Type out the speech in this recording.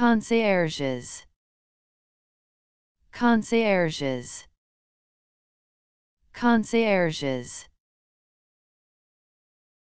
Concierges Concierges Concierges